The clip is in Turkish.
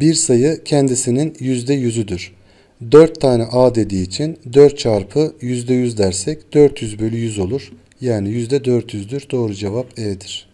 bir sayı kendisinin yüzde yüzüdür. 4 tane a dediği için 4 çarpı yüzde yüz dersek 400 bölü 100 olur. Yani yüzde %400'dür. Doğru cevap E'dir.